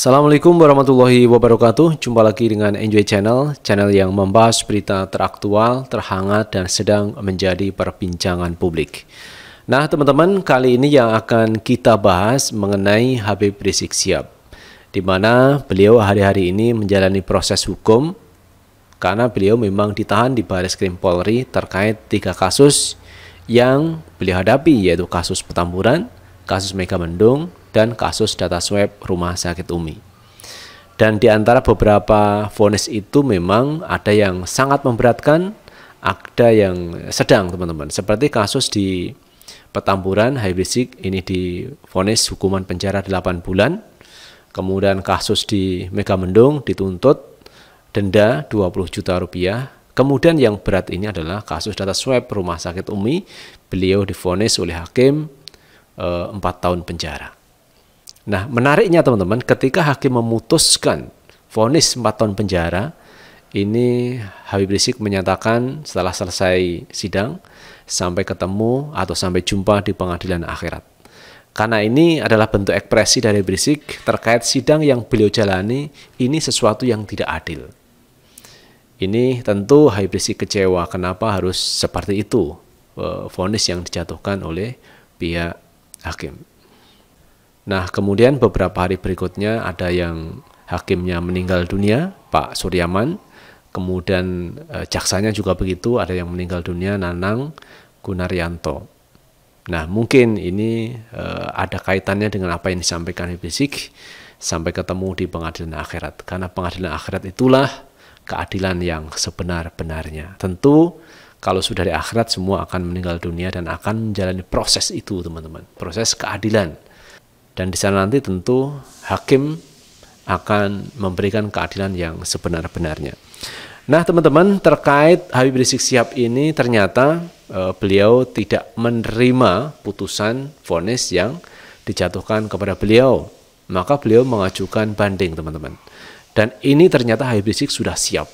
Assalamualaikum warahmatullahi wabarakatuh. Jumpa lagi dengan Enjoy Channel, channel yang membahas berita teraktual, terhangat, dan sedang menjadi perbincangan publik. Nah, teman-teman, kali ini yang akan kita bahas mengenai Habib Rizik Siap, di mana beliau hari-hari ini menjalani proses hukum karena beliau memang ditahan di Baris Krim Polri terkait tiga kasus yang beliau hadapi, yaitu kasus Petamburan, kasus Mega Megamendung, dan kasus data swab Rumah Sakit Umi. Dan di antara beberapa vonis itu memang ada yang sangat memberatkan, ada yang sedang, teman-teman. Seperti kasus di Petamburan, high basic, ini di vonis hukuman penjara 8 bulan. Kemudian kasus di Megamendung dituntut denda 20 juta rupiah. Kemudian yang berat ini adalah kasus data swab Rumah Sakit Umi. Beliau difonis oleh hakim eh, 4 tahun penjara. Nah, menariknya teman-teman, ketika hakim memutuskan vonis 4 tahun penjara, ini Habib Rizik menyatakan setelah selesai sidang, sampai ketemu atau sampai jumpa di pengadilan akhirat. Karena ini adalah bentuk ekspresi dari Rizik terkait sidang yang beliau jalani, ini sesuatu yang tidak adil. Ini tentu Habib Rizik kecewa kenapa harus seperti itu, eh, vonis yang dijatuhkan oleh pihak hakim. Nah, kemudian beberapa hari berikutnya ada yang hakimnya meninggal dunia, Pak Suryaman. Kemudian eh, jaksanya juga begitu, ada yang meninggal dunia, Nanang Gunaryanto. Nah, mungkin ini eh, ada kaitannya dengan apa yang disampaikan Hibisik sampai ketemu di pengadilan akhirat. Karena pengadilan akhirat itulah keadilan yang sebenar-benarnya. Tentu kalau sudah di akhirat semua akan meninggal dunia dan akan menjalani proses itu, teman-teman. Proses keadilan dan di sana nanti tentu hakim akan memberikan keadilan yang sebenar-benarnya. Nah, teman-teman, terkait Habib Rizik Sihab ini ternyata eh, beliau tidak menerima putusan vonis yang dijatuhkan kepada beliau. Maka beliau mengajukan banding, teman-teman. Dan ini ternyata Habib Rizik sudah siap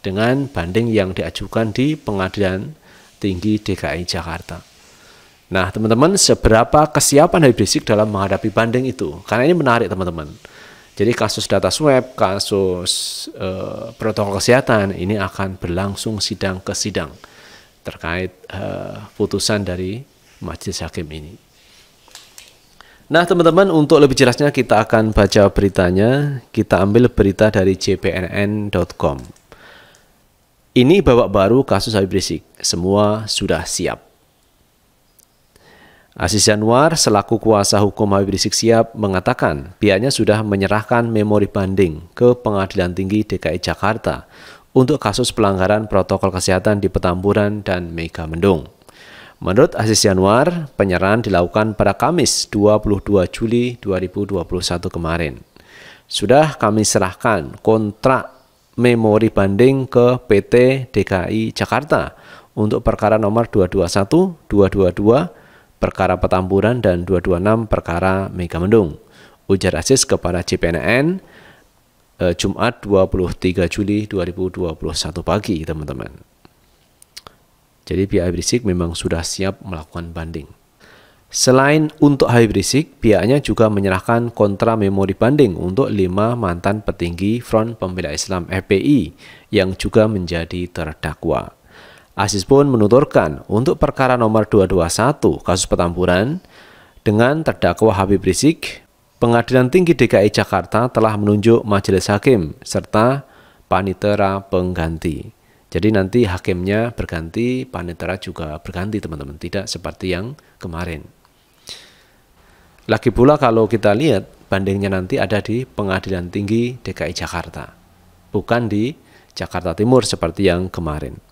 dengan banding yang diajukan di Pengadilan Tinggi DKI Jakarta. Nah, teman-teman, seberapa kesiapan habib Rizik dalam menghadapi banding itu? Karena ini menarik, teman-teman. Jadi kasus data swab, kasus uh, protokol kesehatan ini akan berlangsung sidang ke sidang terkait uh, putusan dari majelis hakim ini. Nah, teman-teman, untuk lebih jelasnya kita akan baca beritanya. Kita ambil berita dari jpnn.com. Ini babak baru kasus Habib Rizik. Semua sudah siap. Aziz Januar, selaku kuasa hukum Habib Rizik Sihab, mengatakan pihaknya sudah menyerahkan memori banding ke Pengadilan Tinggi DKI Jakarta untuk kasus pelanggaran protokol kesehatan di Petamburan dan Mega Mendung. Menurut Aziz Januar, penyerahan dilakukan pada Kamis 22 Juli 2021 kemarin. Sudah kami serahkan kontrak memori banding ke PT DKI Jakarta untuk perkara nomor 221, 222, perkara Petamburan dan 226 perkara Megamendung. Ujar Aziz kepada CPNN eh, Jumat 23 Juli 2021 pagi, teman-teman. Jadi pihak Rizik memang sudah siap melakukan banding. Selain untuk Habib Rizik, pihaknya juga menyerahkan kontra memori banding untuk lima mantan petinggi Front Pembela Islam FPI yang juga menjadi terdakwa. Asis pun menuturkan untuk perkara nomor 221 kasus petamburan dengan terdakwa Habib Rizik, Pengadilan Tinggi DKI Jakarta telah menunjuk majelis hakim serta panitera pengganti. Jadi nanti hakimnya berganti, panitera juga berganti teman-teman, tidak seperti yang kemarin. Lagi pula kalau kita lihat bandingnya nanti ada di Pengadilan Tinggi DKI Jakarta, bukan di Jakarta Timur seperti yang kemarin.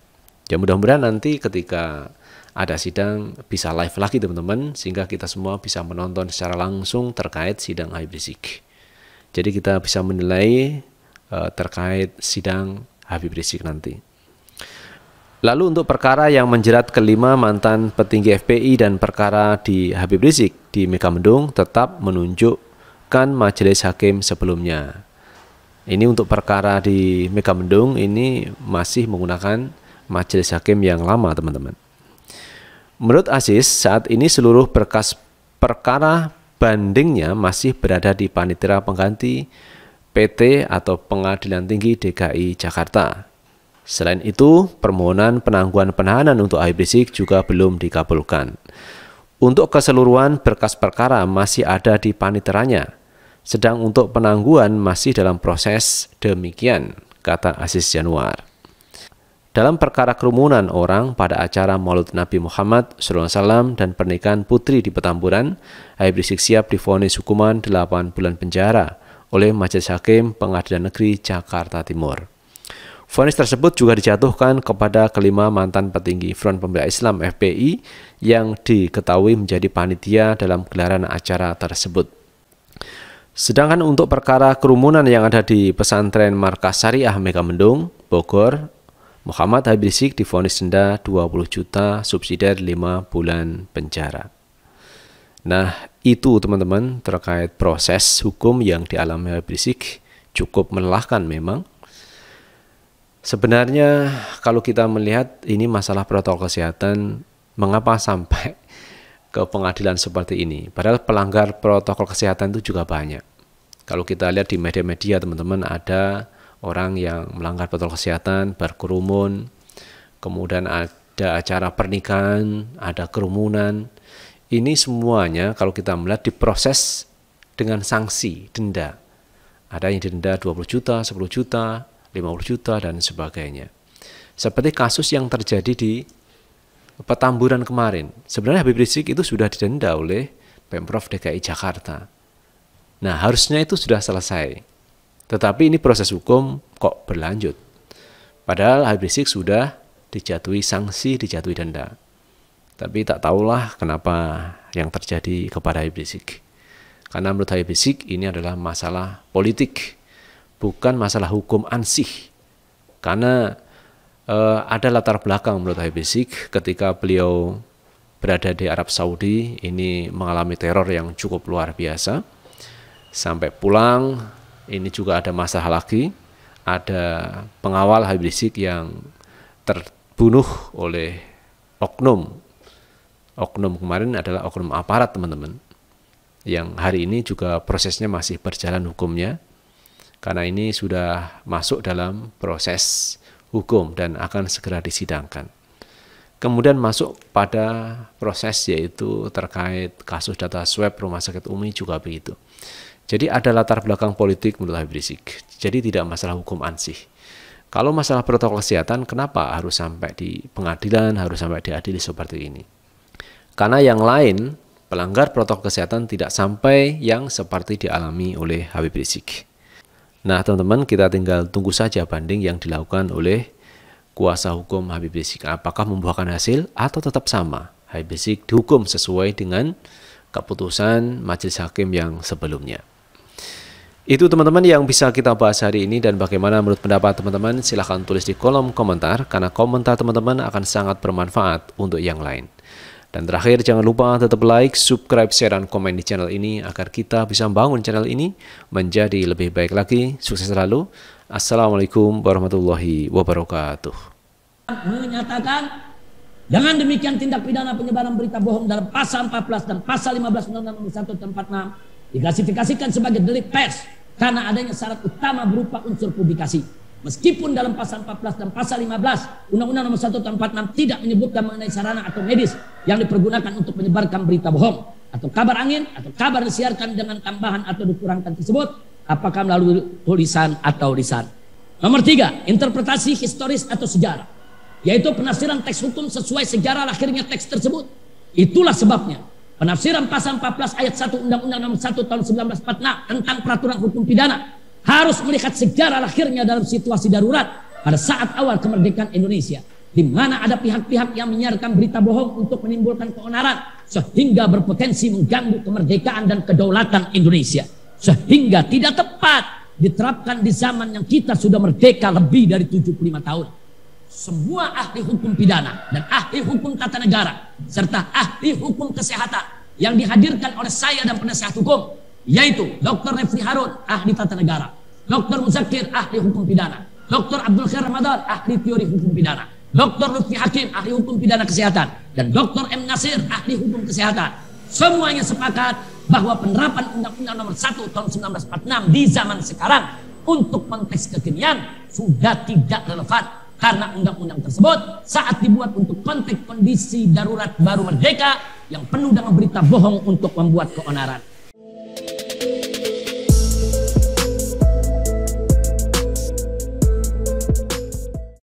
Ya mudah-mudahan nanti ketika ada sidang bisa live lagi teman-teman sehingga kita semua bisa menonton secara langsung terkait sidang Habib Rizik. Jadi kita bisa menilai uh, terkait sidang Habib Rizik nanti. Lalu untuk perkara yang menjerat kelima mantan petinggi FPI dan perkara di Habib Rizik di Megamendung tetap menunjukkan majelis hakim sebelumnya. Ini untuk perkara di Megamendung ini masih menggunakan majelis hakim yang lama, teman-teman. Menurut Aziz, saat ini seluruh berkas perkara bandingnya masih berada di panitera pengganti PT atau Pengadilan Tinggi DKI Jakarta. Selain itu, permohonan penangguhan penahanan untuk Habib Rizik juga belum dikabulkan. Untuk keseluruhan berkas perkara masih ada di paniteranya, sedang untuk penangguhan masih dalam proses demikian, kata Aziz Januar dalam perkara kerumunan orang pada acara Maulid Nabi Muhammad SAW dan pernikahan putri di Petamburan, Habib Rizik Siap difonis hukuman 8 bulan penjara oleh Majelis Hakim Pengadilan Negeri Jakarta Timur. Fonis tersebut juga dijatuhkan kepada kelima mantan petinggi Front Pembela Islam FPI yang diketahui menjadi panitia dalam gelaran acara tersebut. Sedangkan untuk perkara kerumunan yang ada di pesantren Markas Syariah Megamendung, Bogor, Muhammad Habib Rizik difonis denda 20 juta subsidiar 5 bulan penjara. Nah, itu teman-teman terkait proses hukum yang dialami Habib Rizik cukup melelahkan memang. Sebenarnya kalau kita melihat ini masalah protokol kesehatan mengapa sampai ke pengadilan seperti ini? Padahal pelanggar protokol kesehatan itu juga banyak. Kalau kita lihat di media-media teman-teman ada orang yang melanggar protokol kesehatan, berkerumun, kemudian ada acara pernikahan, ada kerumunan. Ini semuanya kalau kita melihat diproses dengan sanksi denda. Ada yang didenda 20 juta, 10 juta, 50 juta dan sebagainya. Seperti kasus yang terjadi di Petamburan kemarin. Sebenarnya Habib Rizik itu sudah didenda oleh Pemprov DKI Jakarta. Nah, harusnya itu sudah selesai. Tetapi ini proses hukum kok berlanjut. Padahal habib Rizik sudah dijatuhi sanksi, dijatuhi denda. Tapi tak tahulah kenapa yang terjadi kepada habib Rizik. Karena menurut habib Rizik ini adalah masalah politik, bukan masalah hukum ansih. Karena eh, ada latar belakang menurut habib Rizik ketika beliau berada di Arab Saudi ini mengalami teror yang cukup luar biasa. Sampai pulang ini juga ada masalah lagi ada pengawal Habib Rizik yang terbunuh oleh oknum oknum kemarin adalah oknum aparat teman-teman yang hari ini juga prosesnya masih berjalan hukumnya karena ini sudah masuk dalam proses hukum dan akan segera disidangkan Kemudian masuk pada proses yaitu terkait kasus data swab rumah sakit Umi juga begitu. Jadi ada latar belakang politik menurut Habib Rizik. Jadi tidak masalah hukum ansih. Kalau masalah protokol kesehatan, kenapa harus sampai di pengadilan, harus sampai diadili seperti ini? Karena yang lain, pelanggar protokol kesehatan tidak sampai yang seperti dialami oleh Habib Rizik. Nah, teman-teman, kita tinggal tunggu saja banding yang dilakukan oleh kuasa hukum Habib Rizik. Apakah membuahkan hasil atau tetap sama? Habib Rizik dihukum sesuai dengan keputusan majelis hakim yang sebelumnya. Itu teman-teman yang bisa kita bahas hari ini dan bagaimana menurut pendapat teman-teman silahkan tulis di kolom komentar karena komentar teman-teman akan sangat bermanfaat untuk yang lain. Dan terakhir jangan lupa tetap like, subscribe, share, dan komen di channel ini agar kita bisa membangun channel ini menjadi lebih baik lagi. Sukses selalu. Assalamualaikum warahmatullahi wabarakatuh. Menyatakan dengan demikian tindak pidana penyebaran berita bohong dalam pasal 14 dan pasal 15 Undang-Undang Nomor 1 dan 46 diklasifikasikan sebagai delik pers karena adanya syarat utama berupa unsur publikasi. Meskipun dalam pasal 14 dan pasal 15 Undang-Undang Nomor 1 dan 46 tidak menyebutkan mengenai sarana atau medis yang dipergunakan untuk menyebarkan berita bohong atau kabar angin atau kabar disiarkan dengan tambahan atau dikurangkan tersebut Apakah melalui tulisan atau lisan? Nomor tiga, interpretasi historis atau sejarah. Yaitu penafsiran teks hukum sesuai sejarah lahirnya teks tersebut. Itulah sebabnya. Penafsiran pasal 14 ayat 1 Undang-Undang nomor 1 tahun 1946 tentang peraturan hukum pidana harus melihat sejarah lahirnya dalam situasi darurat pada saat awal kemerdekaan Indonesia di mana ada pihak-pihak yang menyiarkan berita bohong untuk menimbulkan keonaran sehingga berpotensi mengganggu kemerdekaan dan kedaulatan Indonesia sehingga tidak tepat diterapkan di zaman yang kita sudah merdeka lebih dari 75 tahun. Semua ahli hukum pidana dan ahli hukum tata negara serta ahli hukum kesehatan yang dihadirkan oleh saya dan penasihat hukum yaitu Dr. Refli Harun ahli tata negara, Dr. Muzakir ahli hukum pidana, Dr. Abdul Khair Ramadan ahli teori hukum pidana, Dr. Lutfi Hakim ahli hukum pidana kesehatan dan Dr. M Nasir ahli hukum kesehatan. Semuanya sepakat bahwa penerapan Undang-Undang Nomor 1 Tahun 1946 di zaman sekarang untuk konteks kekinian sudah tidak relevan karena undang-undang tersebut saat dibuat untuk konteks kondisi darurat baru merdeka yang penuh dengan berita bohong untuk membuat keonaran.